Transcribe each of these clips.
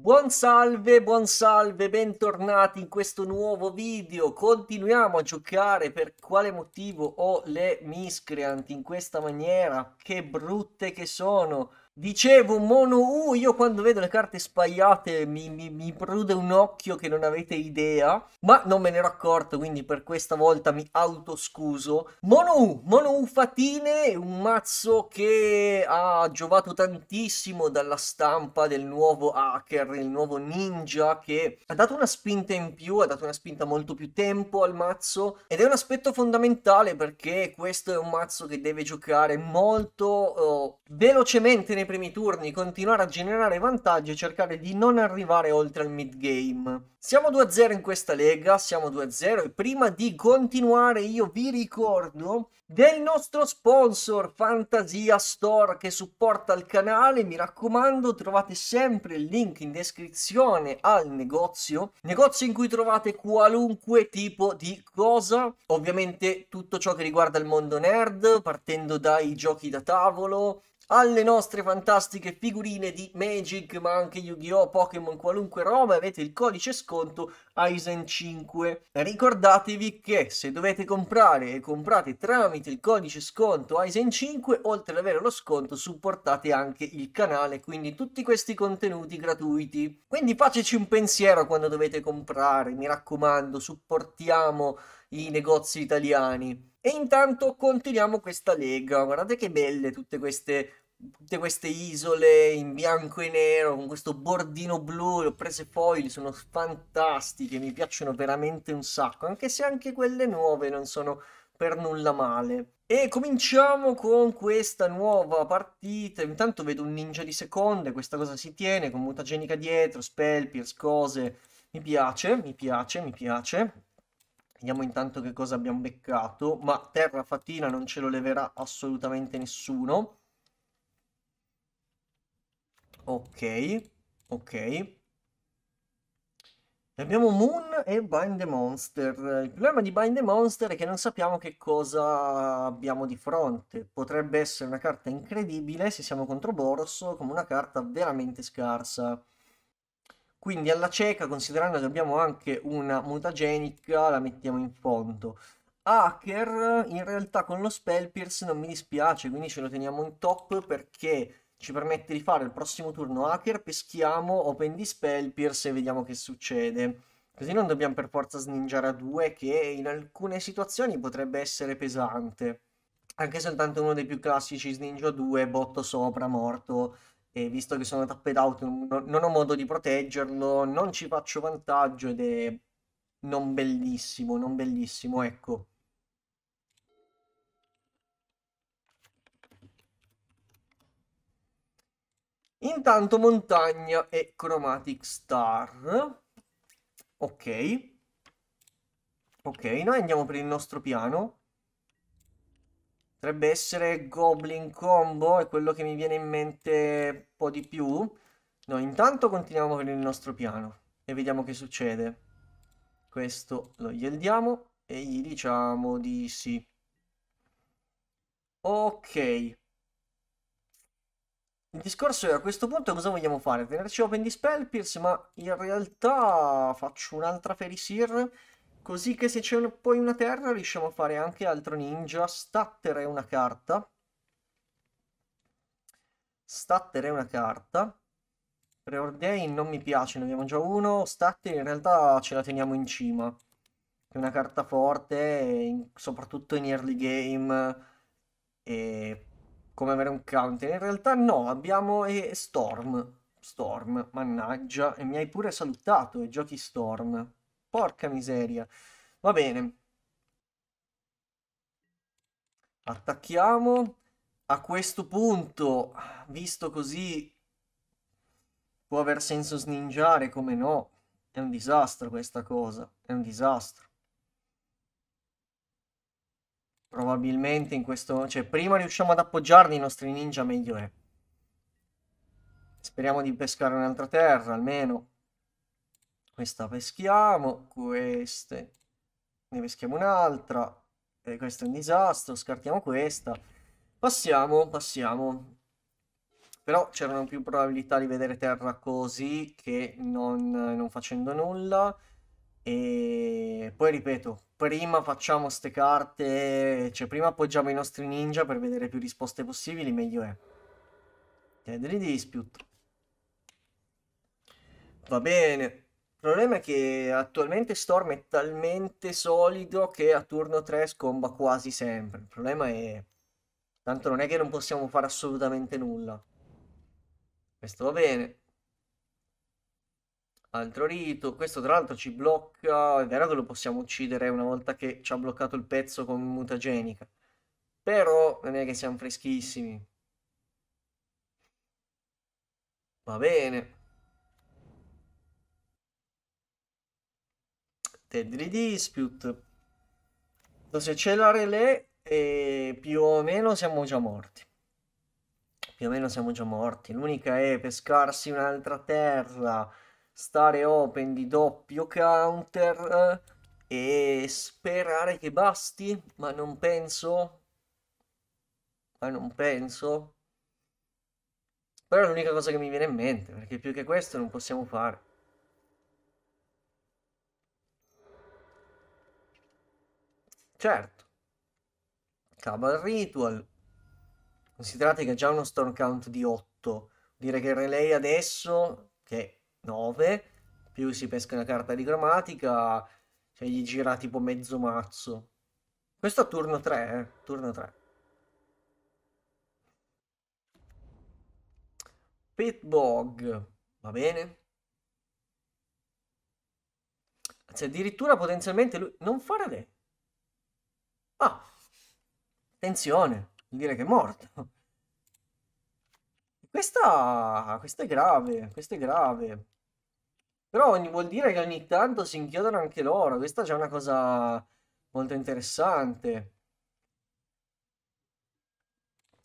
Buon salve, buon salve, bentornati in questo nuovo video. Continuiamo a giocare per quale motivo ho le miscreant in questa maniera. Che brutte che sono. Dicevo, Mono U, uh, io quando vedo le carte spaiate mi, mi, mi, prude un occhio che non avete idea, ma non me ne ero accorto, quindi per questa volta mi autoscuso. Mono U, uh, Mono U uh, Fatine, un mazzo che ha giovato tantissimo dalla stampa del nuovo hacker, il nuovo ninja, che ha dato una spinta in più, ha dato una spinta molto più tempo al mazzo, ed è un aspetto fondamentale perché questo è un mazzo che deve giocare molto oh, velocemente nei primi turni, continuare a generare vantaggi e cercare di non arrivare oltre il mid game. Siamo 2-0 in questa lega, siamo 2-0 e prima di continuare io vi ricordo del nostro sponsor Fantasia Store che supporta il canale, mi raccomando trovate sempre il link in descrizione al negozio, negozio in cui trovate qualunque tipo di cosa, ovviamente tutto ciò che riguarda il mondo nerd, partendo dai giochi da tavolo, alle nostre fantastiche figurine di Magic, ma anche Yu-Gi-Oh! Pokémon, qualunque roba, avete il codice sconto Aizen 5. Ricordatevi che se dovete comprare e comprate tramite il codice sconto Aizen 5, oltre ad avere lo sconto supportate anche il canale, quindi tutti questi contenuti gratuiti. Quindi fateci un pensiero quando dovete comprare, mi raccomando, supportiamo i negozi italiani. E intanto continuiamo questa lega, guardate che belle tutte queste tutte queste isole in bianco e nero con questo bordino blu, le ho prese poi sono fantastiche, mi piacciono veramente un sacco, anche se anche quelle nuove non sono per nulla male. E cominciamo con questa nuova partita. Intanto vedo un ninja di seconde, questa cosa si tiene, con mutagenica dietro, spell, pierce, cose. Mi piace, mi piace, mi piace. Vediamo intanto che cosa abbiamo beccato. Ma terra fatina non ce lo leverà assolutamente nessuno. Ok, ok. Abbiamo Moon e Bind the Monster. Il problema di Bind the Monster è che non sappiamo che cosa abbiamo di fronte. Potrebbe essere una carta incredibile se siamo contro Borso, come una carta veramente scarsa. Quindi alla cieca, considerando che abbiamo anche una mutagenica, la mettiamo in fondo. Hacker, in realtà con lo Spell Pierce non mi dispiace, quindi ce lo teniamo in top perché ci permette di fare il prossimo turno hacker, peschiamo Open Dispel, Pierce e vediamo che succede. Così non dobbiamo per forza sninjare a due, che in alcune situazioni potrebbe essere pesante. Anche soltanto uno dei più classici sninjo a due, botto sopra, morto. E visto che sono tapped out, non ho modo di proteggerlo, non ci faccio vantaggio ed è non bellissimo, non bellissimo, ecco. Intanto montagna e chromatic star. Ok. Ok, noi andiamo per il nostro piano. Potrebbe essere Goblin Combo, è quello che mi viene in mente un po' di più. No, intanto continuiamo con il nostro piano e vediamo che succede. Questo lo yieldiamo e gli diciamo di sì. Ok. Il discorso è a questo punto cosa vogliamo fare? Tenerci open di spell pierce, ma in realtà faccio un'altra Ferisir, così che se c'è poi una terra riusciamo a fare anche altro ninja. Statter è una carta. Statter è una carta. Preordain non mi piace, ne abbiamo già uno. Statter in realtà ce la teniamo in cima. È una carta forte, soprattutto in early game. E come avere un counter. In realtà no, abbiamo eh, Storm. Storm, mannaggia, e mi hai pure salutato e giochi Storm. Porca miseria. Va bene. Attacchiamo. A questo punto, visto così, può aver senso sninjare, come no. È un disastro questa cosa, è un disastro. Probabilmente in questo... Cioè, prima riusciamo ad appoggiarli i nostri ninja, meglio è. Speriamo di pescare un'altra terra, almeno. Questa peschiamo, queste... Ne peschiamo un'altra. E questo è un disastro, scartiamo questa. Passiamo, passiamo. Però c'erano più probabilità di vedere terra così che non, non facendo nulla. E poi ripeto, prima facciamo ste carte, cioè prima appoggiamo i nostri ninja per vedere più risposte possibili, meglio è. Tendere dispute. Va bene. Il problema è che attualmente Storm è talmente solido che a turno 3 scomba quasi sempre. Il problema è... Tanto non è che non possiamo fare assolutamente nulla. Questo va bene. Altro rito, questo tra l'altro ci blocca, è vero che lo possiamo uccidere una volta che ci ha bloccato il pezzo con mutagenica, però non è che siamo freschissimi. Va bene. Deadly Dispute. Se c'è la relè, e più o meno siamo già morti. Più o meno siamo già morti. L'unica è pescarsi un'altra terra stare open di doppio counter eh, e sperare che basti, ma non penso, ma non penso. Però è l'unica cosa che mi viene in mente, perché più che questo non possiamo fare. Certo. Cabal Ritual. Considerate che ha già uno storm count di 8. Dire che il relay adesso, che 9, più si pesca una carta di grammatica, cioè gli gira tipo mezzo mazzo. Questo a turno 3, eh? turno 3. Pitbog, va bene? Anzi, cioè, addirittura potenzialmente lui... Non fare Faraday. Ah, attenzione, vuol dire che è morto. Questa, questa è grave, questa è grave. Però ogni, vuol dire che ogni tanto si inchiodano anche loro. Questa è già una cosa molto interessante.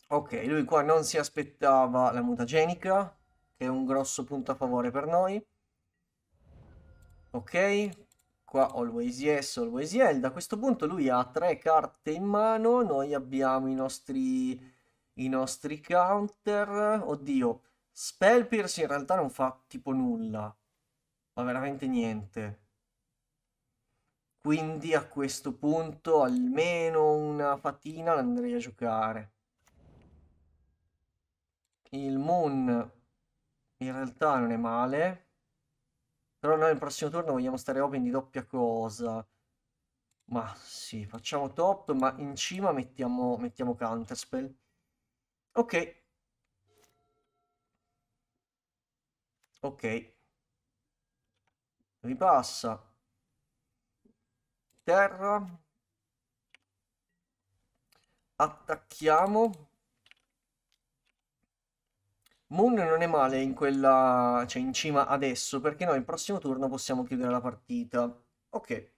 Ok, lui qua non si aspettava la mutagenica, che è un grosso punto a favore per noi. Ok, qua always yes, always yell. Da questo punto lui ha tre carte in mano, noi abbiamo i nostri i nostri counter. Oddio, Spell Pierce in realtà non fa tipo nulla. Ma veramente niente. Quindi a questo punto almeno una fatina l'andrei a giocare. Il Moon in realtà non è male. Però noi il prossimo turno vogliamo stare open di doppia cosa. Ma sì, facciamo top, ma in cima mettiamo, mettiamo Counterspell. Ok. Ok. Ripassa. Terra. Attacchiamo. Moon non è male in quella, cioè in cima adesso, perché noi il prossimo turno possiamo chiudere la partita. Ok,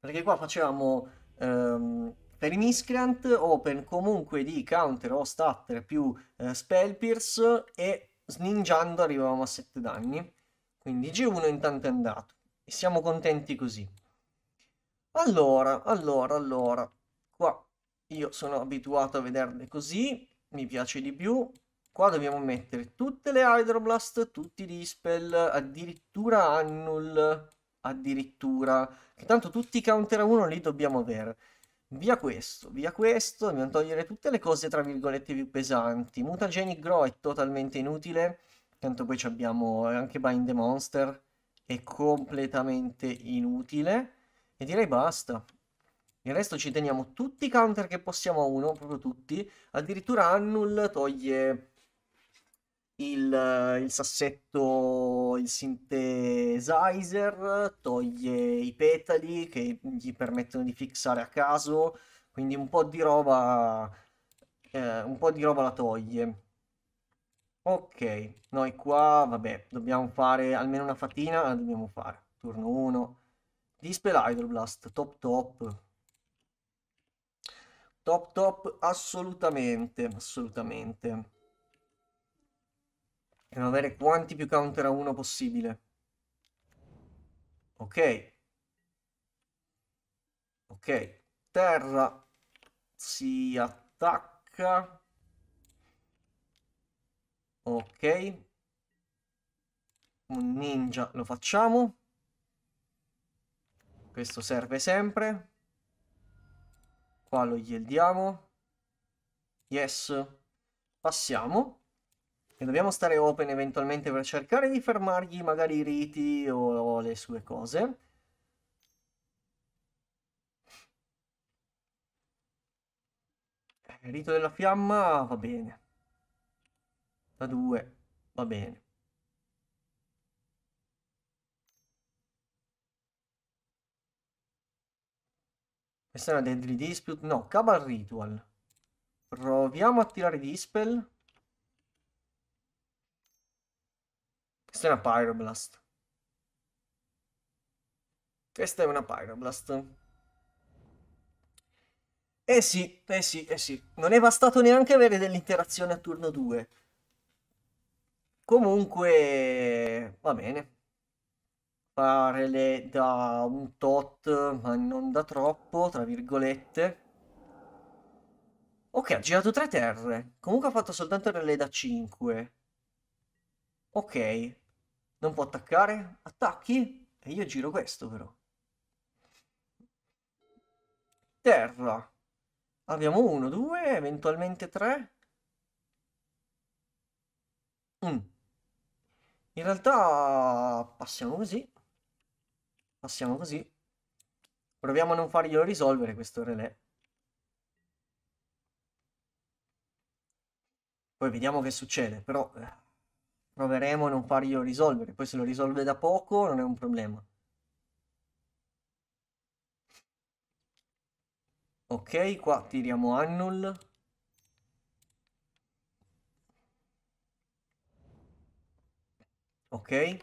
perché qua facevamo ehm, per i miscreant open comunque di counter o stutter più eh, spell pierce e sninjando arrivavamo a 7 danni. Quindi G1 intanto è andato e siamo contenti così. Allora, allora, allora, qua io sono abituato a vederle così, mi piace di più. Qua dobbiamo mettere tutte le Hydroblast, tutti i Dispel, addirittura Annul, addirittura... Che tanto tutti i counter a 1 li dobbiamo avere. Via questo, via questo, dobbiamo togliere tutte le cose tra virgolette più pesanti. Mutagenic Grow è totalmente inutile, tanto poi abbiamo anche Bind the Monster, è completamente inutile. E direi basta. Il resto ci teniamo tutti i counter che possiamo a uno, proprio tutti. Addirittura Annul toglie il, il sassetto, il synthesizer, toglie i petali che gli permettono di fixare a caso, quindi un po' di roba, eh, un po' di roba la toglie. Ok, noi qua, vabbè, dobbiamo fare almeno una fatina, la dobbiamo fare. Turno 1. Dispel Hydroblast, top top. Top top, assolutamente, assolutamente. Devo avere quanti più counter a uno possibile. Ok. Ok. Terra si attacca. Ok. Un ninja lo facciamo. Questo serve sempre. Qua lo gli diamo. Yes. Passiamo e dobbiamo stare open eventualmente per cercare di fermargli magari i riti o, o le sue cose. Eh, il rito della fiamma va bene. Da due va bene. Questa è una Deadly Dispute? No, Cabal Ritual. Proviamo a tirare Dispel. Questa è una Pyroblast. Questa è una Pyroblast. Eh sì, eh sì, eh sì. Non è bastato neanche avere dell'interazione a turno 2. Comunque, va bene. Fare le da un tot, ma non da troppo, tra virgolette. Ok, ha girato tre terre. Comunque ha fatto soltanto delle da 5. Ok. Non può attaccare? Attacchi? E io giro questo però. Terra. Abbiamo uno, due, eventualmente tre. Mm. In realtà passiamo così. Passiamo così. Proviamo a non farglielo risolvere questo relè. Poi vediamo che succede, però... Eh proveremo a non farglielo risolvere. Poi se lo risolve da poco non è un problema. Ok, qua tiriamo annul. Ok.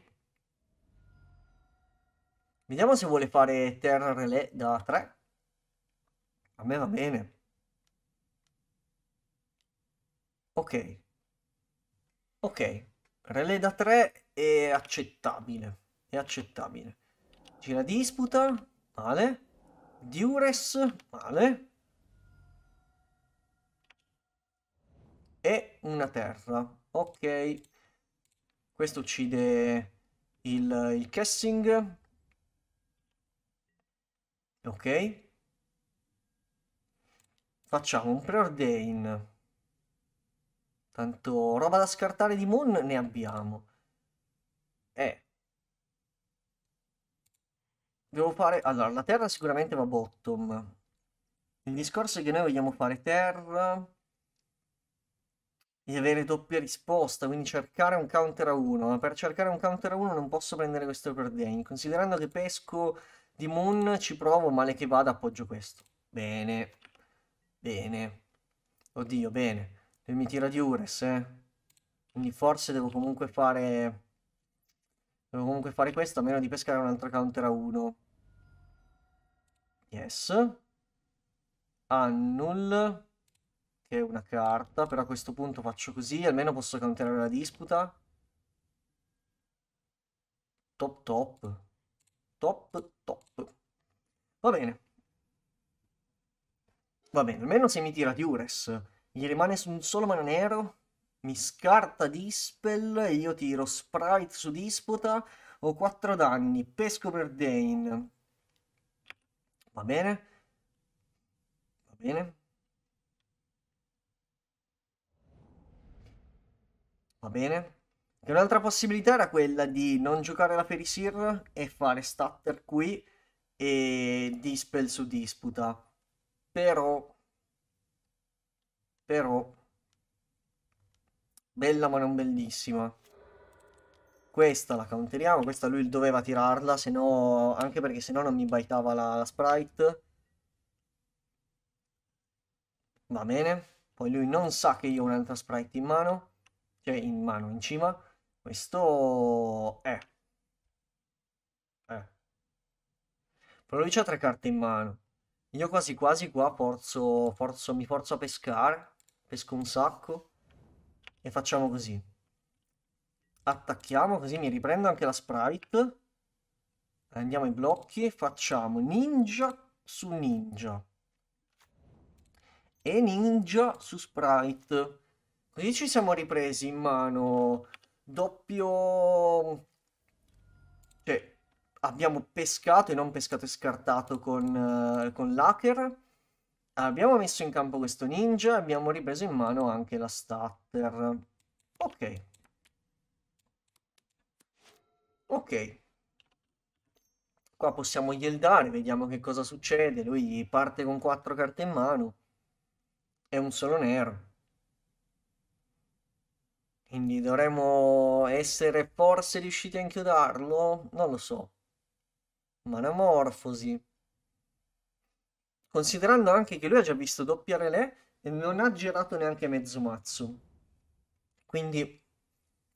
Vediamo se vuole fare terra relè da 3. A me va bene. Ok. Ok. Relay da 3 è accettabile. È accettabile. Gira disputa, male. Dures. male. E una terra. Ok. Questo uccide il, il Kessing. Ok. Facciamo un Preordain. Tanto roba da scartare di Moon ne abbiamo. Eh. Devo fare... Allora, la terra sicuramente va bottom. Il discorso è che noi vogliamo fare terra e avere doppia risposta, quindi cercare un counter a 1. Ma per cercare un counter a 1 non posso prendere questo Cordane. Considerando che pesco di Moon, ci provo, male che vada appoggio questo. Bene. Bene. Oddio, bene. E mi tira Diures, eh. Quindi forse devo comunque fare... Devo comunque fare questo, a meno di pescare un'altra counter a 1. Yes. Annul. Che è una carta, però a questo punto faccio così, almeno posso counterare la disputa. Top top. Top top. Va bene. Va bene, almeno se mi tira Diures gli rimane un solo mana nero. Mi scarta Dispel e io tiro Sprite su Disputa. Ho 4 danni. Pesco per Dane. Va bene? Va bene? Va bene? E un'altra possibilità era quella di non giocare la Ferisir e fare Stutter qui e Dispel su Disputa. Però però bella ma non bellissima questa la counteriamo questa lui doveva tirarla se no anche perché se no non mi baitava la, la sprite va bene poi lui non sa che io ho un'altra sprite in mano cioè in mano in cima questo è eh. però lui c'ha tre carte in mano io quasi quasi qua forzo, forzo, mi forzo a pescare pesco un sacco e facciamo così. Attacchiamo, così mi riprendo anche la sprite. Andiamo ai blocchi e facciamo ninja su ninja. E ninja su sprite. Così ci siamo ripresi in mano doppio... Cioè, abbiamo pescato e non pescato e scartato con, uh, con l'hacker Abbiamo messo in campo questo ninja, abbiamo ripreso in mano anche la starter. Ok. Ok. Qua possiamo yieldare, vediamo che cosa succede. Lui parte con quattro carte in mano. è un solo nero. Quindi dovremmo essere forse riusciti a inchiodarlo? Non lo so. Manamorfosi considerando anche che lui ha già visto doppia relè e non ha girato neanche mezzo mazzo. Quindi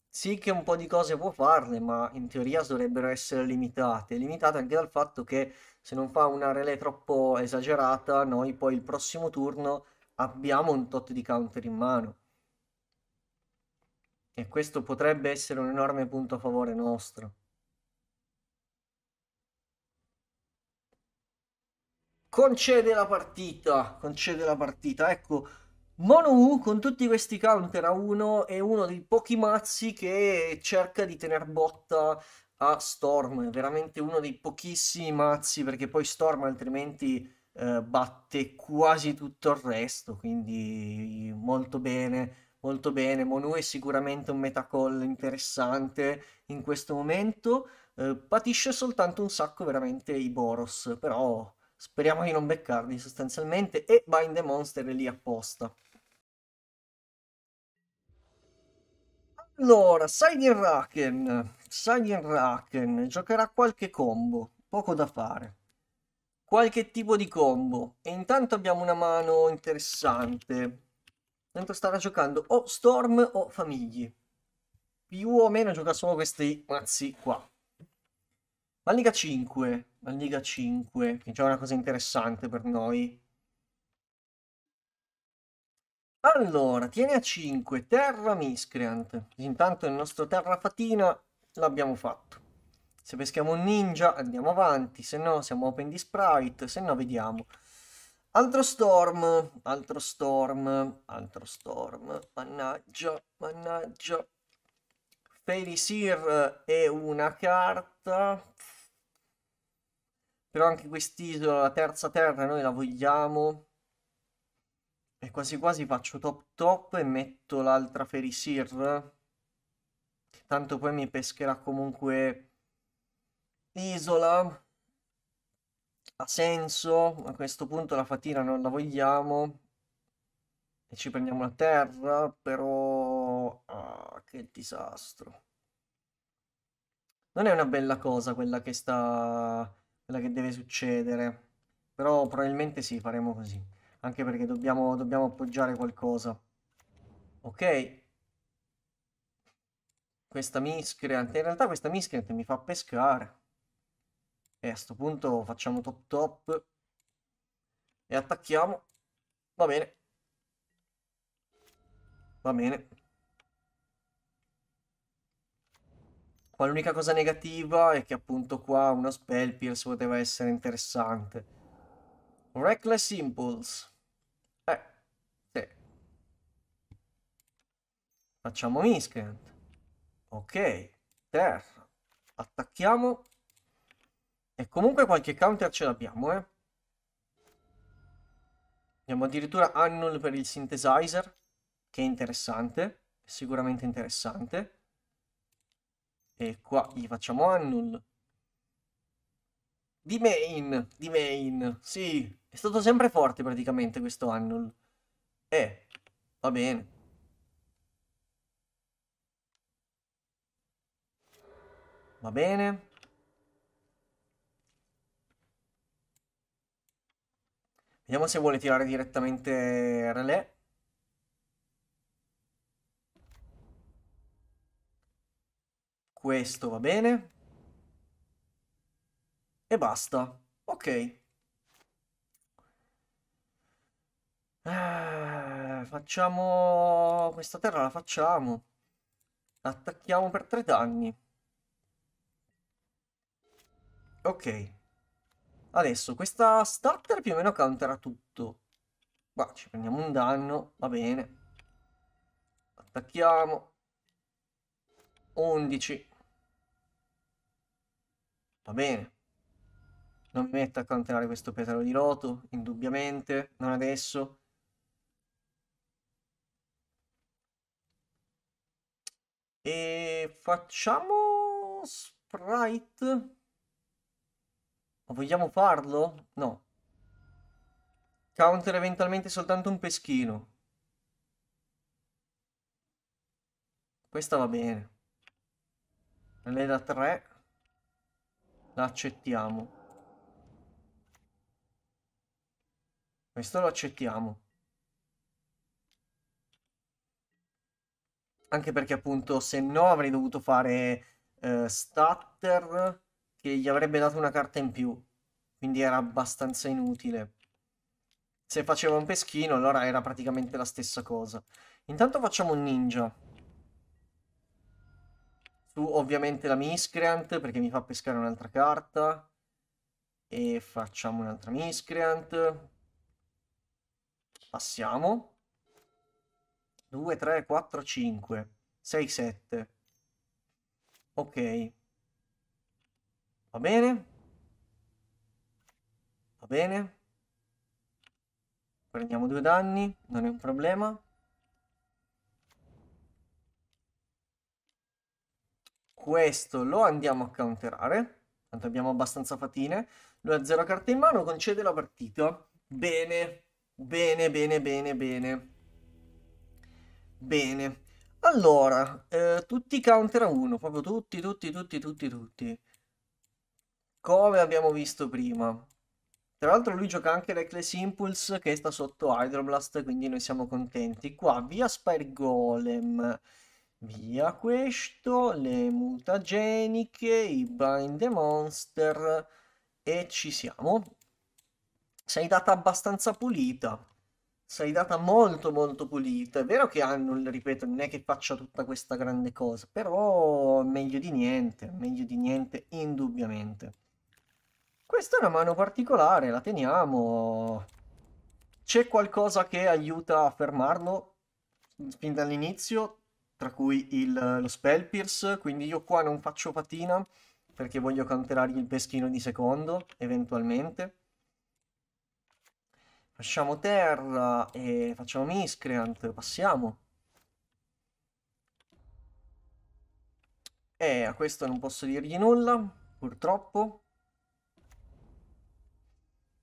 sì che un po' di cose può farle, ma in teoria dovrebbero essere limitate. Limitate anche dal fatto che se non fa una relè troppo esagerata, noi poi il prossimo turno abbiamo un tot di counter in mano. E questo potrebbe essere un enorme punto a favore nostro. concede la partita, concede la partita. Ecco, Monu con tutti questi counter a 1 è uno dei pochi mazzi che cerca di tener botta a Storm, è veramente uno dei pochissimi mazzi perché poi Storm altrimenti eh, batte quasi tutto il resto, quindi molto bene molto bene. Monu è sicuramente un metacall interessante in questo momento. Eh, patisce soltanto un sacco veramente i Boros, però Speriamo di non beccarli sostanzialmente e Bind the Monster è lì apposta. Allora, Silent Raken. Silent Raken giocherà qualche combo, poco da fare. Qualche tipo di combo. E intanto abbiamo una mano interessante. Intanto starà giocando o Storm o Famigli. Più o meno gioca solo questi mazzi qua. La Liga 5, la Liga 5, che è già una cosa interessante per noi. Allora, tiene a 5, Terra Miscreant. Intanto il nostro Terra Fatina l'abbiamo fatto. Se peschiamo un ninja andiamo avanti, se no siamo open di sprite, se no vediamo. Altro storm, altro storm, altro storm, mannaggia, mannaggia. Felisir è una carta, però anche quest'isola, la terza terra, noi la vogliamo. E quasi quasi faccio top top e metto l'altra Ferisir. Tanto poi mi pescherà comunque isola. Ha senso. A questo punto la fatina non la vogliamo. E ci prendiamo la terra, però... Ah, che disastro. Non è una bella cosa quella che sta quella che deve succedere. Però probabilmente sì, faremo così. Anche perché dobbiamo, dobbiamo appoggiare qualcosa. Ok. Questa miscreant. In realtà questa miscreant mi fa pescare. E a sto punto facciamo top top. E attacchiamo. Va bene. Va bene. Poi l'unica cosa negativa è che appunto qua una spell pierce poteva essere interessante. Reckless Impulse. Eh, sì. Facciamo Miscreant. Ok, terra. Attacchiamo. E comunque qualche counter ce l'abbiamo, eh. Abbiamo addirittura Annul per il Synthesizer, che è interessante, sicuramente interessante. E qua gli facciamo annul. Di main, di main, sì. È stato sempre forte praticamente questo annul. Eh, va bene. Va bene. Vediamo se vuole tirare direttamente relè. Questo va bene. E basta. Ok. Eh, facciamo... Questa terra la facciamo. Attacchiamo per tre danni. Ok. Adesso, questa starter più o meno countera tutto. Ma ci prendiamo un danno, va bene. Attacchiamo. 11. Va bene. Non mi metto a cantare questo petalo di loto, indubbiamente, non adesso. E facciamo sprite? O vogliamo farlo? No. Counter eventualmente soltanto un peschino. Questa va bene. Lei da 3 l'accettiamo Questo lo accettiamo. Anche perché appunto se no avrei dovuto fare eh, Stutter che gli avrebbe dato una carta in più. Quindi era abbastanza inutile. Se faceva un peschino allora era praticamente la stessa cosa. Intanto facciamo un ninja su ovviamente la miscreant perché mi fa pescare un'altra carta e facciamo un'altra miscreant passiamo 2 3 4 5 6 7 ok va bene va bene prendiamo due danni non è un problema Questo lo andiamo a counterare, tanto abbiamo abbastanza fatine. Lui ha zero carte in mano, concede la partita. Bene, bene, bene, bene, bene. Bene. Allora, eh, tutti counter a uno proprio tutti, tutti, tutti, tutti, tutti. Come abbiamo visto prima. Tra l'altro lui gioca anche Reckless Impulse che sta sotto Hydroblast, quindi noi siamo contenti. Qua via Spire Golem. Via questo, le mutageniche, i bind the monster e ci siamo. Sei data abbastanza pulita. Sei data molto molto pulita. È vero che hanno, ripeto, non è che faccia tutta questa grande cosa, però meglio di niente, meglio di niente indubbiamente. Questa è una mano particolare, la teniamo. C'è qualcosa che aiuta a fermarlo fin dall'inizio? tra cui il, lo Spell Pierce, quindi io qua non faccio patina perché voglio canterargli il peschino di secondo, eventualmente. Facciamo terra e facciamo Miscreant, passiamo. E a questo non posso dirgli nulla, purtroppo.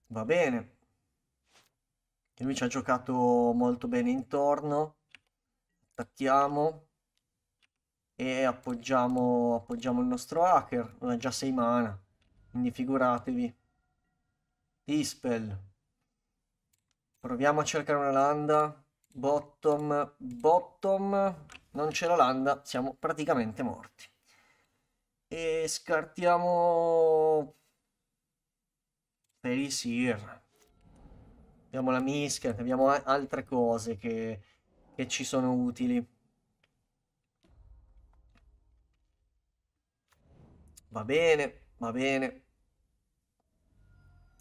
Va bene. E lui ci ha giocato molto bene intorno. Attacchiamo e appoggiamo, appoggiamo il nostro hacker, non ha già 6 mana, quindi figuratevi. Dispel. Proviamo a cercare una landa. Bottom, bottom, non c'è la landa, siamo praticamente morti. E scartiamo... Felisir. Abbiamo la mischia, abbiamo altre cose che, che ci sono utili. Va bene, va bene.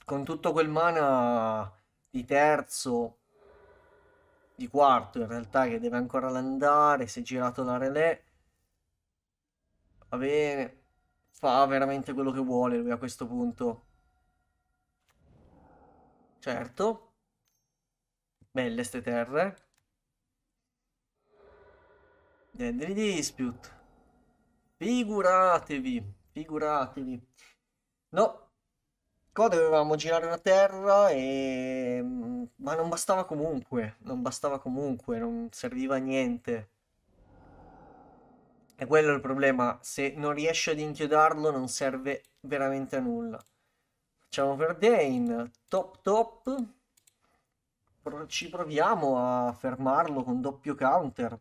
Con tutto quel mana di terzo, di quarto in realtà, che deve ancora andare, si è girato la relè. Va bene, fa veramente quello che vuole lui a questo punto. Certo. Belle ste terre. Deadly Dispute. Figuratevi figuratevi. No, qua dovevamo girare la terra e... Mm, ma non bastava comunque, non bastava comunque, non serviva a niente. E quello è il problema, se non riesci ad inchiodarlo non serve veramente a nulla. Facciamo per Dane, top top, Pro ci proviamo a fermarlo con doppio counter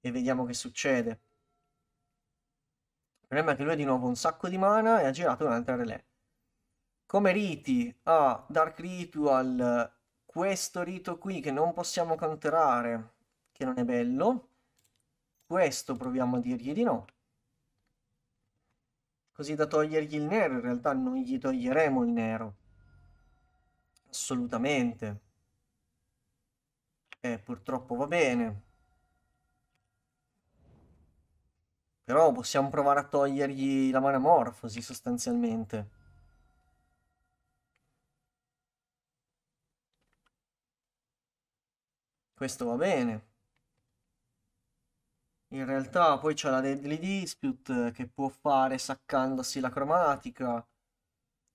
e vediamo che succede. Problema è che lui ha di nuovo un sacco di mana e ha girato un'altra relè. Come riti a ah, Dark Ritual questo rito qui che non possiamo counterare, che non è bello. Questo proviamo a dirgli di no. Così da togliergli il nero, in realtà non gli toglieremo il nero. Assolutamente. E eh, purtroppo va bene. Però possiamo provare a togliergli la manamorfosi sostanzialmente. Questo va bene. In realtà poi c'è la Deadly Dispute che può fare saccandosi la cromatica.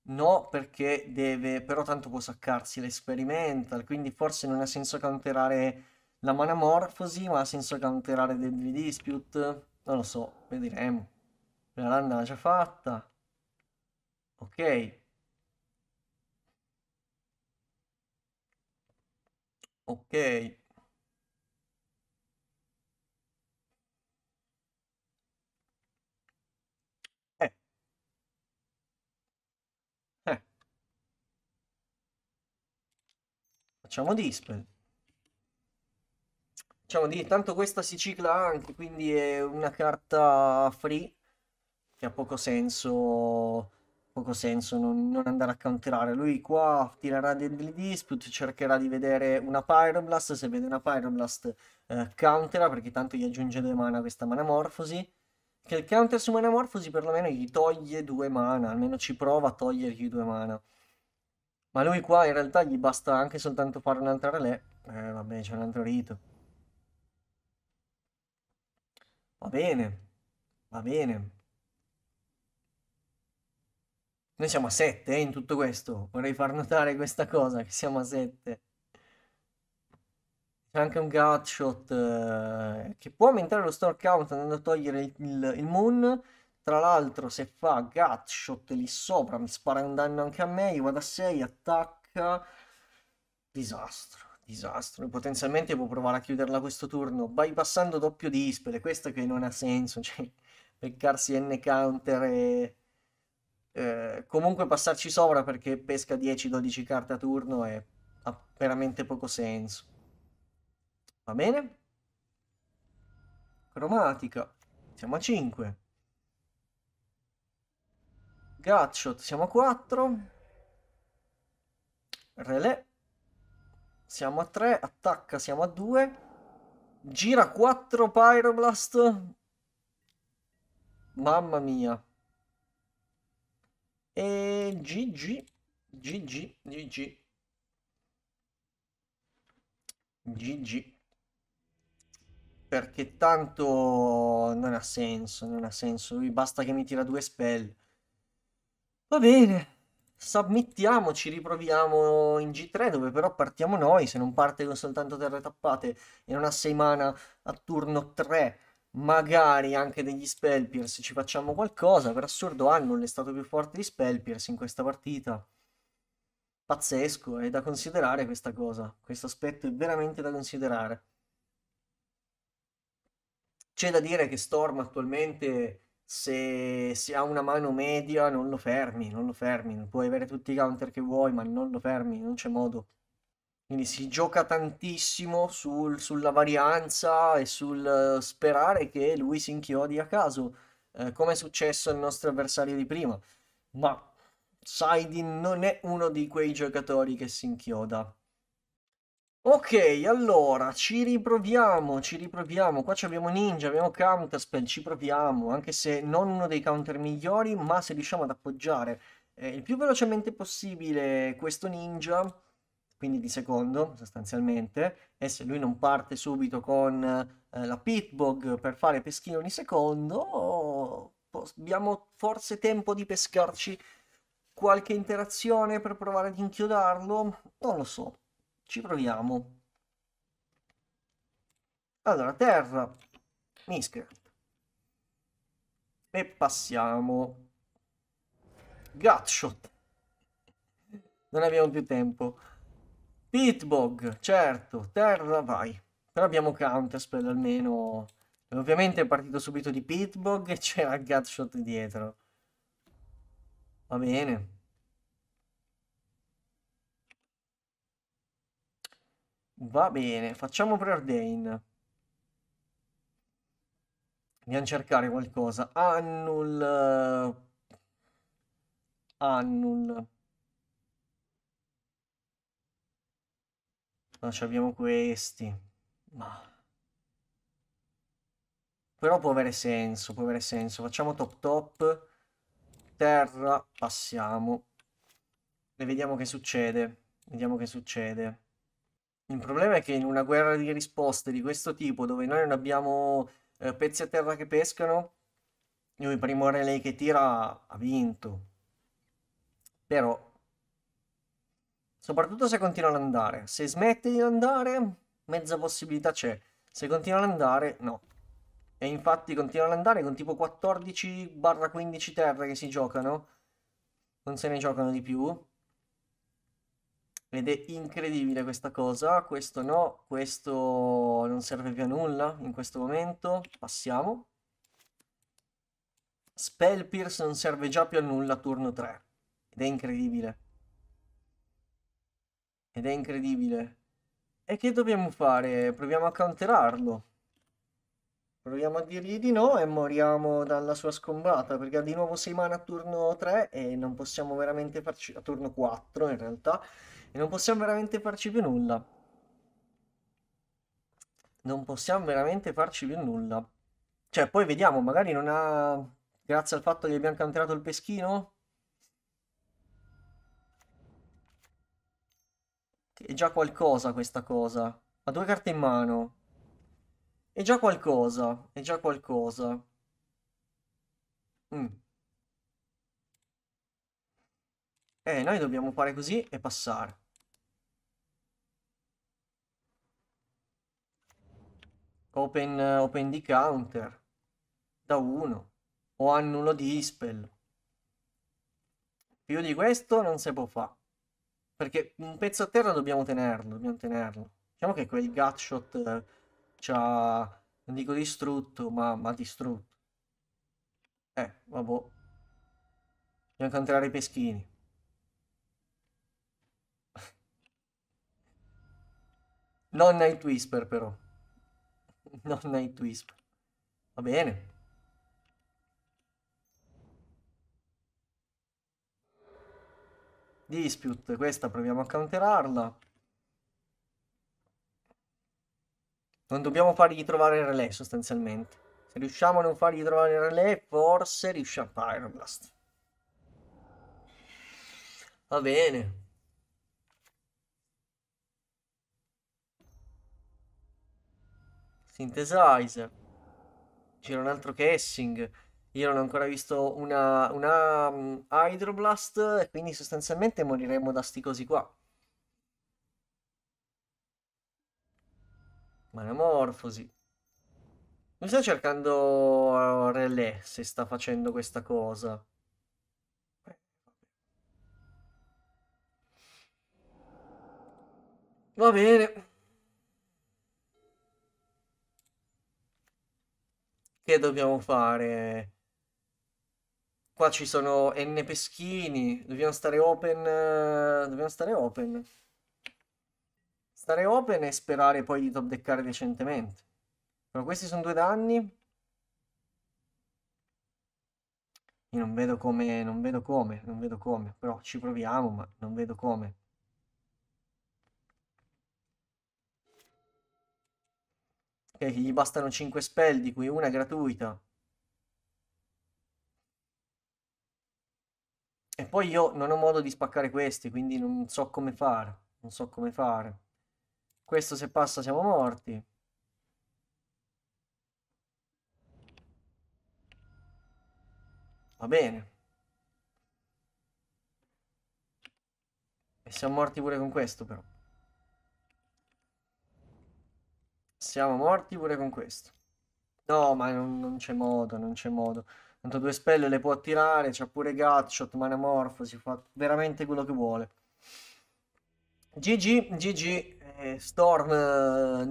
No, perché deve... però tanto può saccarsi l'Experimental, quindi forse non ha senso counterare la Manamorfosi, ma ha senso counterare Deadly Dispute. Non lo so, vedremo. La lanna l'ha già fatta. Ok. Ok. Eh. Eh. facciamo dispel Diciamo di tanto questa si cicla anche, quindi è una carta free che ha poco senso, poco senso non, non andare a counterare. Lui qua tirerà delle dispute, cercherà di vedere una Pyroblast, se vede una Pyroblast eh, countera perché tanto gli aggiunge due mana questa Manamorfosi. Che il counter su Manamorfosi perlomeno gli toglie due mana, almeno ci prova a togliergli due mana. Ma lui qua in realtà gli basta anche soltanto fare un'altra relè. Eh vabbè c'è un altro rito. Va bene, va bene. Noi siamo a 7 eh, in tutto questo. Vorrei far notare questa cosa, che siamo a 7. C'è anche un gut eh, che può aumentare lo store count andando a togliere il, il, moon. Tra l'altro se fa gut lì sopra mi spara un danno anche a me. Io vado a 6, attacca. Disastro disastro. potenzialmente può provare a chiuderla questo turno, bypassando doppio di Ispele. Questo che non ha senso, cioè, beccarsi N counter e... Eh, comunque passarci sopra perché pesca 10-12 carte a turno e ha veramente poco senso. Va bene? Cromatica. Siamo a 5. Gatshot siamo a 4. Relè siamo a 3, attacca, siamo a 2. Gira 4 Pyroblast. Mamma mia. E GG. GG, GG. GG. Perché tanto non ha senso, non ha senso. Lui basta che mi tira due spell. Va bene submettiamoci, riproviamo in G3 dove però partiamo noi, se non parte con soltanto terre tappate e non ha 6 mana a turno 3 magari anche degli Spellpierce ci facciamo qualcosa, per assurdo Annon è stato più forte di Spellpierce in questa partita. Pazzesco, è da considerare questa cosa, questo aspetto è veramente da considerare. C'è da dire che Storm attualmente se, se ha una mano media non lo fermi, non lo fermi, puoi avere tutti i counter che vuoi, ma non lo fermi, non c'è modo. Quindi si gioca tantissimo sul, sulla varianza e sul sperare che lui si inchiodi a caso, eh, come è successo al nostro avversario di prima. Ma Saidin non è uno di quei giocatori che si inchioda Ok, allora, ci riproviamo, ci riproviamo. Qua abbiamo Ninja, abbiamo Counterspell, ci proviamo, anche se non uno dei counter migliori, ma se riusciamo ad appoggiare eh, il più velocemente possibile questo Ninja, quindi di secondo sostanzialmente, e se lui non parte subito con eh, la Pitbog per fare peschino di secondo, abbiamo forse tempo di pescarci qualche interazione per provare ad inchiodarlo, non lo so. Ci proviamo. Allora, terra, Miscreant. E passiamo. Gutshot. Non abbiamo più tempo. Pitbog, certo. Terra, vai. Però abbiamo Counterspell almeno. ovviamente è partito subito di Pitbog e c'era Gutshot dietro. Va bene. Va bene, facciamo preordain. Andiamo a cercare qualcosa. Annul. Annul. No, abbiamo questi. Ma... Però può avere senso, può avere senso. Facciamo top top. Terra, passiamo. E vediamo che succede. Vediamo che succede. Il problema è che in una guerra di risposte di questo tipo, dove noi non abbiamo eh, pezzi a terra che pescano, il primo relay che tira ha vinto. Però, soprattutto se continua ad andare. Se smette di andare, mezza possibilità c'è. Se continua ad andare, no. E infatti continua ad andare con tipo 14-15 terre che si giocano. Non se ne giocano di più. Ed è incredibile questa cosa, questo no, questo non serve più a nulla in questo momento, passiamo. Spell Pierce non serve già più a nulla a turno 3, ed è incredibile. Ed è incredibile. E che dobbiamo fare? Proviamo a counterarlo. Proviamo a dirgli di no e moriamo dalla sua scombata, perché ha di nuovo 6 mana a turno 3 e non possiamo veramente farci... a turno 4 in realtà e non possiamo veramente farci più nulla. Non possiamo veramente farci più nulla. Cioè, poi vediamo, magari non ha... Grazie al fatto che abbiamo canterato il peschino. È già qualcosa questa cosa. Ha due carte in mano. È già qualcosa. È già qualcosa. Mm. Eh, noi dobbiamo fare così e passare. open, open di counter da 1 o annullo di dispel. Più di questo non si può fare. Perché un pezzo a terra dobbiamo tenerlo, dobbiamo tenerlo. Diciamo che quel gutshot eh, ci ha, non dico distrutto, ma, ma distrutto. Eh, vabbè. Dobbiamo cantare i peschini. Non Night Whisper però. non Night Wisp. Va bene. Dispute, questa proviamo a counterarla. Non dobbiamo fargli trovare il relay sostanzialmente. Se riusciamo a non fargli trovare il relay, forse riusciamo a Pyroblast. Va bene. Synthesizer. C'era un altro che Io non ho ancora visto una, una um, Hydroblast e quindi sostanzialmente moriremo da sti cosi qua. Manamorfosi. Mi sta cercando uh, Relè se sta facendo questa cosa. Va bene. che dobbiamo fare? Qua ci sono N peschini, dobbiamo stare open, dobbiamo stare open. Stare open e sperare poi di top deckare decentemente. Però questi sono due danni. Io non vedo come, non vedo come, non vedo come, però ci proviamo, ma non vedo come. che gli bastano 5 spell, di cui una è gratuita. E poi io non ho modo di spaccare questi, quindi non so come fare. Non so come fare. Questo se passa siamo morti. Va bene. E siamo morti pure con questo però. Siamo morti pure con questo. No, ma non, non c'è modo, non c'è modo. Tanto due spelle le può attirare, c'ha pure Gatshot, Manamorfosi, fa veramente quello che vuole. GG, GG, eh, Storm,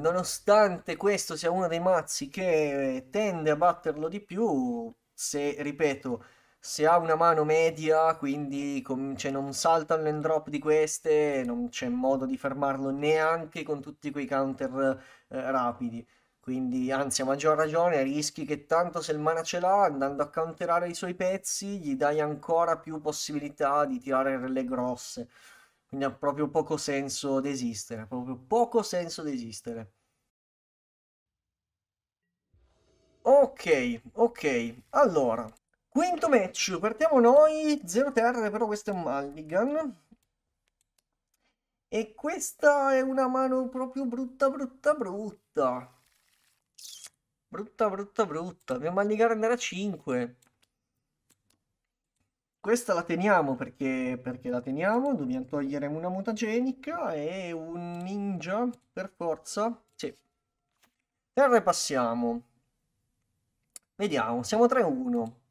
nonostante questo sia uno dei mazzi che tende a batterlo di più, se, ripeto, se ha una mano media, quindi com- cioè, non salta l'end drop di queste, non c'è modo di fermarlo neanche con tutti quei counter eh, rapidi. Quindi, anzi, a maggior ragione, rischi che tanto se il mana ce l'ha, andando a counterare i suoi pezzi, gli dai ancora più possibilità di tirare le grosse. Quindi ha proprio poco senso desistere, proprio poco senso desistere. Ok, ok, allora, Quinto match, partiamo noi, zero terre, però questo è un Mulligan. E questa è una mano proprio brutta, brutta, brutta. Brutta, brutta, brutta. Dobbiamo Mulligan andare a 5. Questa la teniamo perché, perché la teniamo, dobbiamo togliere una mutagenica e un ninja per forza. Sì. Terre passiamo. Vediamo, siamo 3-1.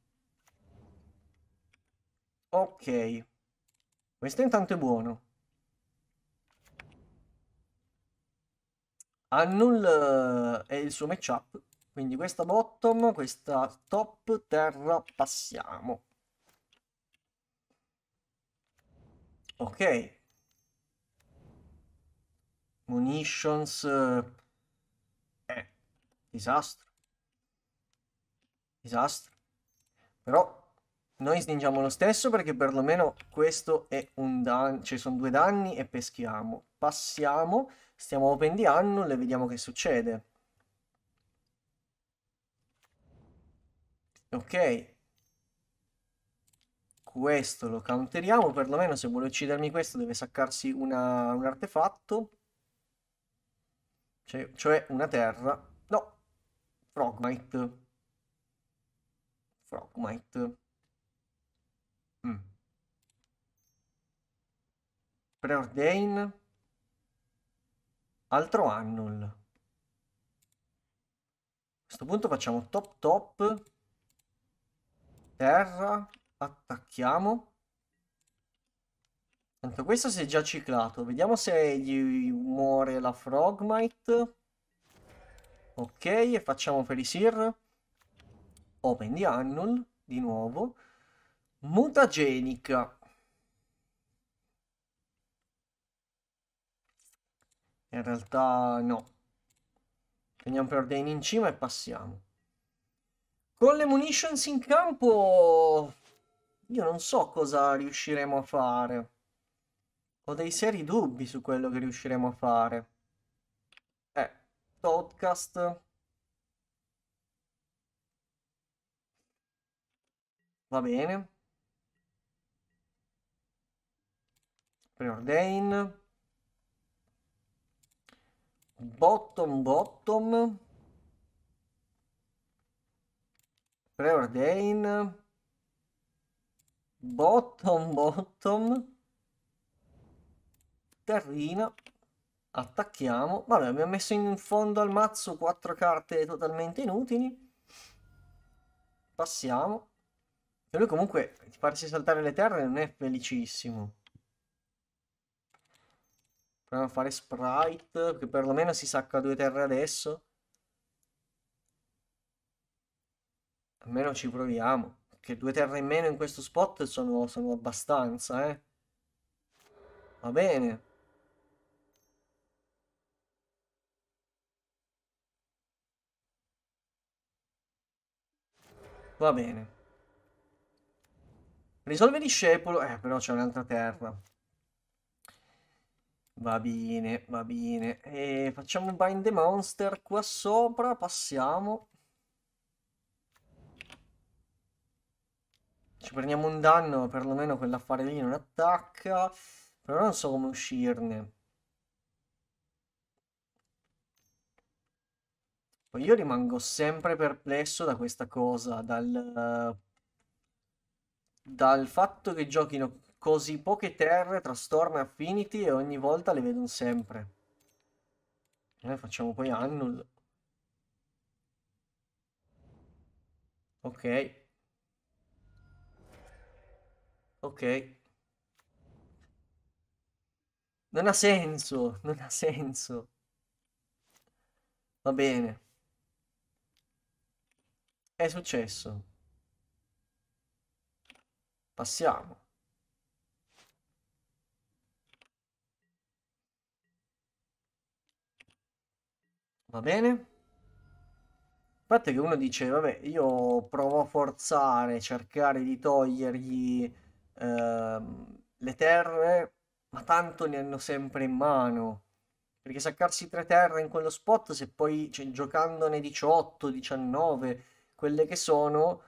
Ok. Questo intanto è buono. Annul eh, è il suo matchup. Quindi questa bottom, questa top, terra, passiamo. Ok. Munitions. Eh, disastro. Disastro. Però noi stingiamo lo stesso perché perlomeno questo è un danno, cioè sono due danni e peschiamo. Passiamo, stiamo open di annul e vediamo che succede. Ok. Questo lo counteriamo, perlomeno se vuole uccidermi questo deve saccarsi una, un artefatto. Cioè, cioè una terra. No, Frogmite. Frogmite. Mm. Preordain. Altro Annul. A questo punto facciamo top top. Terra. Attacchiamo. Tanto questo si è già ciclato. Vediamo se gli muore la Frogmite. Ok, e facciamo Felisir. Open oh, di Annul, di nuovo mutagenica. In realtà no. Teniamo per ordine in cima e passiamo. Con le munitions in campo io non so cosa riusciremo a fare. Ho dei seri dubbi su quello che riusciremo a fare. Eh, podcast. Va bene. preordain bottom bottom preordain bottom bottom terrina attacchiamo vabbè abbiamo messo in fondo al mazzo quattro carte totalmente inutili passiamo e lui comunque farsi saltare le terre non è felicissimo Proviamo a fare sprite, che perlomeno si sacca due terre adesso. Almeno ci proviamo. Che due terre in meno in questo spot sono, sono abbastanza, eh. Va bene. Va bene. Risolve discepolo. Eh, però c'è un'altra terra. Va bene, va bene. E eh, facciamo un bind the monster qua sopra, passiamo. Ci prendiamo un danno, perlomeno quell'affare lì non attacca. Però non so come uscirne. Poi io rimango sempre perplesso da questa cosa, dal, dal fatto che giochino così poche terre tra Storm e Affinity e ogni volta le vedono sempre. Noi eh, facciamo poi Annul. Ok. Ok. Non ha senso, non ha senso. Va bene. È successo. Passiamo. Va bene? Il fatto è che uno dice, vabbè, io provo a forzare, cercare di togliergli ehm, le terre, ma tanto ne hanno sempre in mano. Perché saccarsi tre terre in quello spot, se poi cioè, giocandone 18, 19, quelle che sono,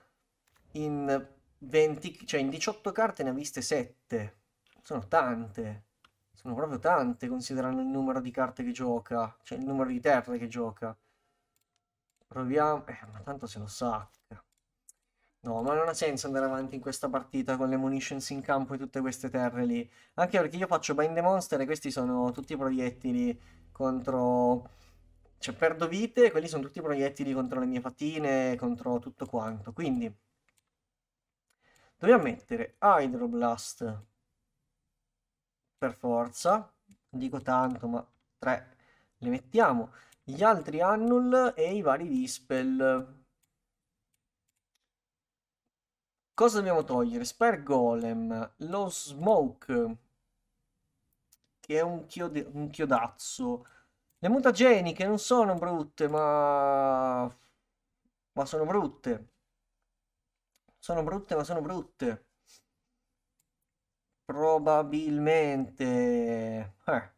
in, 20, cioè in 18 carte ne ha viste 7. Sono tante sono proprio tante, considerando il numero di carte che gioca, cioè il numero di terre che gioca. Proviamo... Eh, ma tanto se lo sa No, ma non ha senso andare avanti in questa partita con le munitions in campo e tutte queste terre lì. Anche perché io faccio Bind the Monster e questi sono tutti proiettili contro... Cioè, perdo vite e quelli sono tutti proiettili contro le mie patine, contro tutto quanto. Quindi... Dobbiamo mettere Hydroblast per forza, dico tanto ma 3 le mettiamo, gli altri annul e i vari dispel. Cosa dobbiamo togliere? Spare Golem, lo Smoke, che è un, chiod un chiodazzo, le mutageni che non sono brutte ma... ma sono brutte. Sono brutte ma sono brutte. Probabilmente... Eh.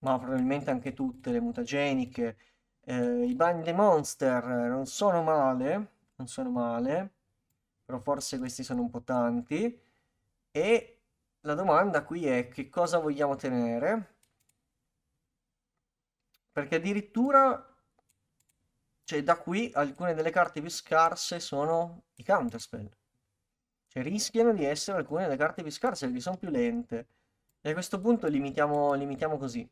Ma probabilmente anche tutte le mutageniche. Eh, I bagni monster eh, non sono male, non sono male, però forse questi sono un po' tanti. E la domanda qui è che cosa vogliamo tenere? Perché addirittura cioè da qui alcune delle carte più scarse sono i counterspell. Cioè rischiano di essere alcune delle carte più scarse perché sono più lente. E a questo punto limitiamo, limitiamo così.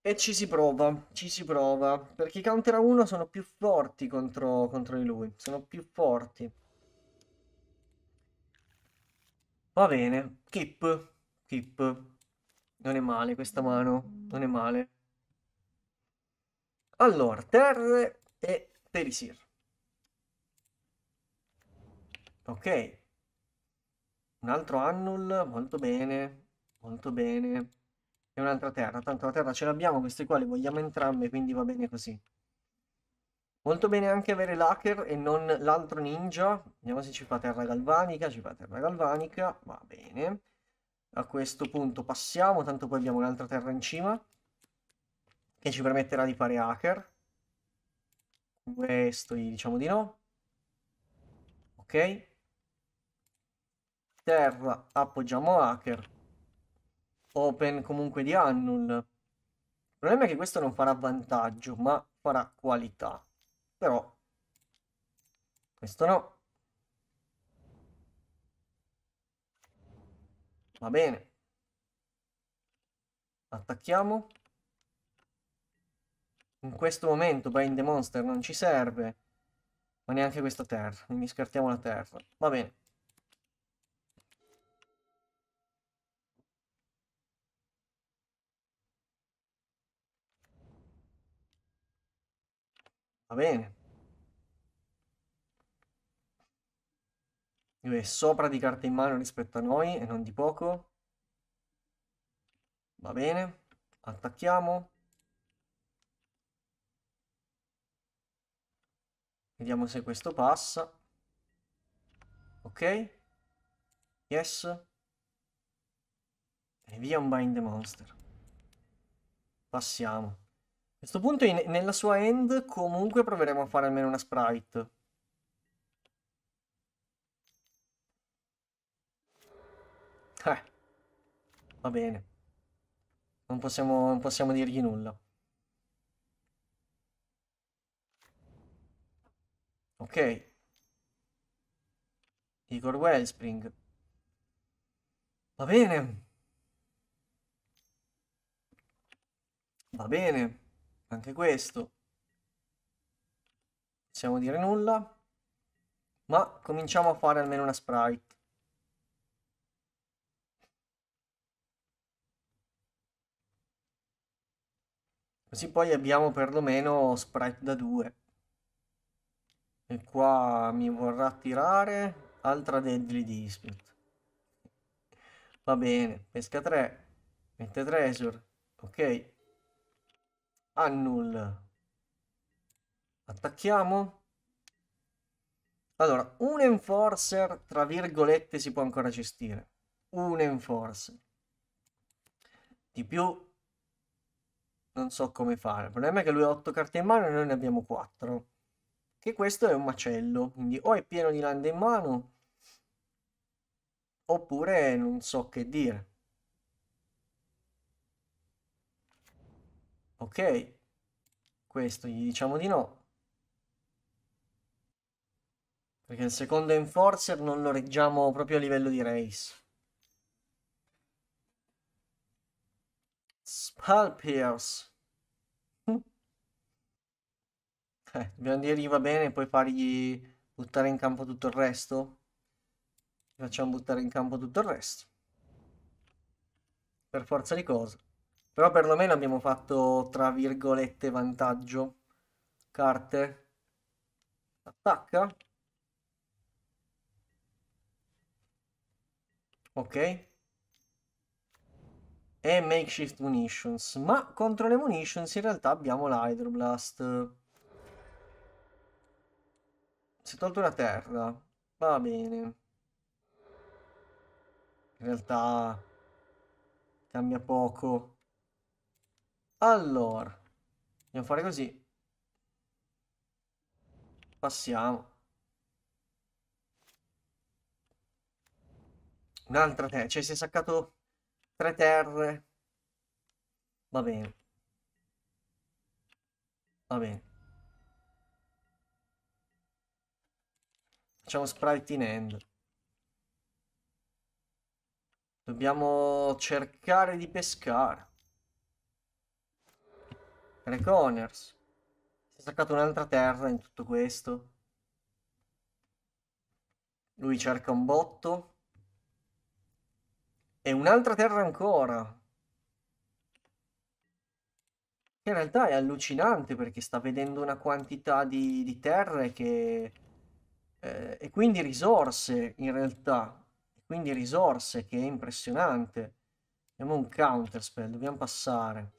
E ci si prova, ci si prova. Perché i counter a 1 sono più forti contro, contro di lui. Sono più forti. Va bene. Kip. keep, Non è male questa mano. Non è male. Allora, terre e perisir ok un altro annul molto bene molto bene e un'altra terra tanto la terra ce l'abbiamo queste qua le vogliamo entrambe quindi va bene così Molto bene anche avere l'hacker e non l'altro ninja. Vediamo se ci fa terra galvanica. Ci fa terra galvanica. Va bene. A questo punto passiamo, tanto poi abbiamo un'altra terra in cima. Che ci permetterà di fare hacker. Questo gli diciamo di no. Ok terra appoggiamo hacker open comunque di annul il problema è che questo non farà vantaggio ma farà qualità però questo no va bene attacchiamo in questo momento Bind the Monster non ci serve ma neanche questa terra quindi scartiamo la terra va bene bene. Lui è sopra di carte in mano rispetto a noi e non di poco. Va bene. Attacchiamo. Vediamo se questo passa. Ok. Yes. E via un bind monster. Passiamo. A questo punto in, nella sua end comunque proveremo a fare almeno una sprite. Eh, va bene. Non possiamo, non possiamo dirgli nulla. Ok. Igor Wellspring. Va bene. Va bene anche questo. Possiamo dire nulla, ma cominciamo a fare almeno una sprite. Così poi abbiamo perlomeno sprite da due. E qua mi vorrà tirare altra Deadly Dispute. Va bene, pesca 3, mette Treasure, ok annull. Attacchiamo. Allora, un enforcer, tra virgolette, si può ancora gestire. Un enforcer. Di più, non so come fare. Il problema è che lui ha 8 carte in mano e noi ne abbiamo 4. Che questo è un macello. Quindi o è pieno di lande in mano, oppure non so che dire. ok questo gli diciamo di no perché il secondo enforcer non lo reggiamo proprio a livello di race spell pierce hm. eh, dobbiamo dirgli va bene e poi fargli buttare in campo tutto il resto facciamo buttare in campo tutto il resto per forza di cose però perlomeno abbiamo fatto, tra virgolette, vantaggio. Carte. Attacca. Ok. E makeshift munitions. Ma contro le munitions in realtà abbiamo l'hydroblast. Si è tolto una terra. Va bene. In realtà cambia poco. Allora, andiamo a fare così. Passiamo. Un'altra terra, cioè si è saccato tre terre. Va bene. Va bene. Facciamo sprite in end. Dobbiamo cercare di pescare. Reconers. Si è cercato un'altra terra in tutto questo. Lui cerca un botto. E un'altra terra ancora. Che in realtà è allucinante perché sta vedendo una quantità di, di terre che... Eh, e quindi risorse in realtà. Quindi risorse che è impressionante. Abbiamo un counterspell, dobbiamo passare.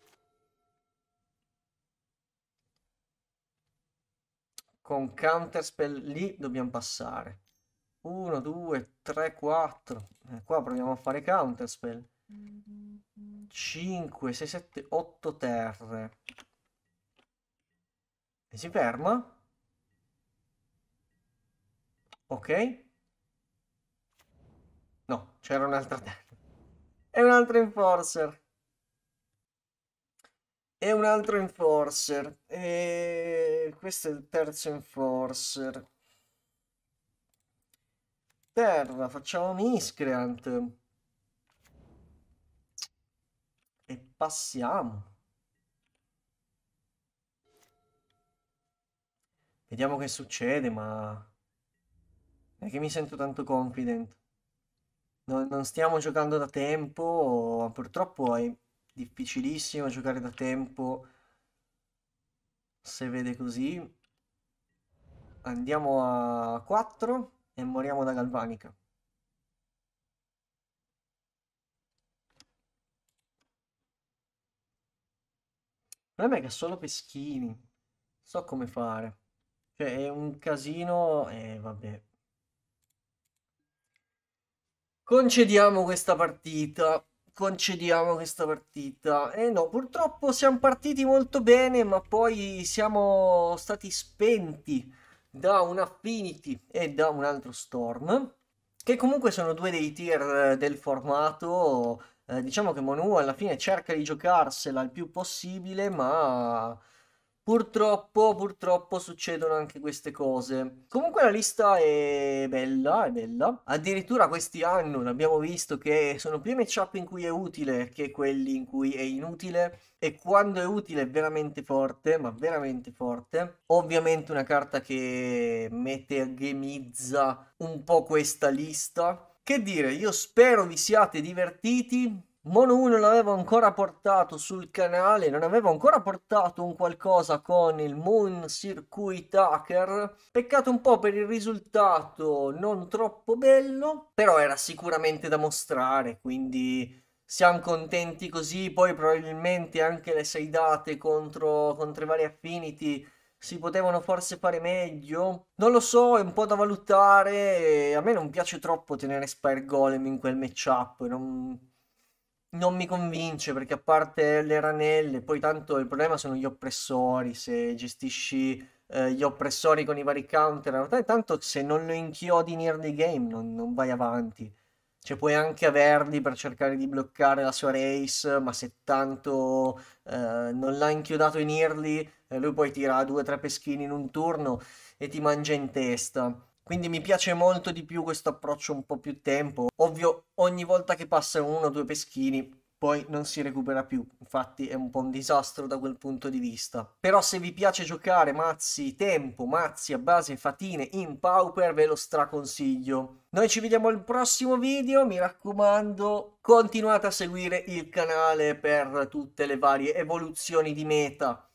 con Counterspell lì dobbiamo passare. 1, 2, 3, 4. Qua proviamo a fare Counterspell. 5, 6, 7, 8 terre. E si ferma. Ok. No, c'era un'altra terra. E un altro Enforcer e un altro enforcer e eh, questo è il terzo enforcer terra facciamo miscreant e passiamo vediamo che succede ma è che mi sento tanto confident non, non stiamo giocando da tempo purtroppo hai difficilissimo giocare da tempo se vede così andiamo a 4 e moriamo da galvanica il problema è che solo peschini so come fare cioè è un casino e eh, vabbè concediamo questa partita concediamo questa partita. E eh no, purtroppo siamo partiti molto bene, ma poi siamo stati spenti da un Affinity e da un altro Storm, che comunque sono due dei tier eh, del formato. Eh, diciamo che Monu alla fine cerca di giocarsela il più possibile, ma Purtroppo, purtroppo succedono anche queste cose. Comunque la lista è bella, è bella. Addirittura questi hanno, l'abbiamo visto, che sono più i matchup in cui è utile che quelli in cui è inutile. E quando è utile è veramente forte, ma veramente forte. Ovviamente una carta che mette a metagamizza un po' questa lista. Che dire, io spero vi siate divertiti. Mono 1 non avevo ancora portato sul canale, non avevo ancora portato un qualcosa con il Moon Circuit Hacker. Peccato un po' per il risultato non troppo bello, però era sicuramente da mostrare, quindi siamo contenti così. Poi probabilmente anche le sei date contro, contro i vari Affinity si potevano forse fare meglio. Non lo so, è un po' da valutare. A me non piace troppo tenere Spire Golem in quel matchup, non non mi convince perché a parte le ranelle, poi tanto il problema sono gli oppressori, se gestisci eh, gli oppressori con i vari counter, tanto se non lo inchiodi in early game non, non vai avanti. Cioè puoi anche averli per cercare di bloccare la sua race, ma se tanto eh, non l'ha inchiodato in early, eh, lui poi tira due o tre peschini in un turno e ti mangia in testa. Quindi mi piace molto di più questo approccio un po' più tempo. Ovvio, ogni volta che passano uno o due peschini, poi non si recupera più. Infatti è un po' un disastro da quel punto di vista. Però se vi piace giocare mazzi tempo, mazzi a base fatine in pauper, ve lo straconsiglio. Noi ci vediamo al prossimo video, mi raccomando continuate a seguire il canale per tutte le varie evoluzioni di meta.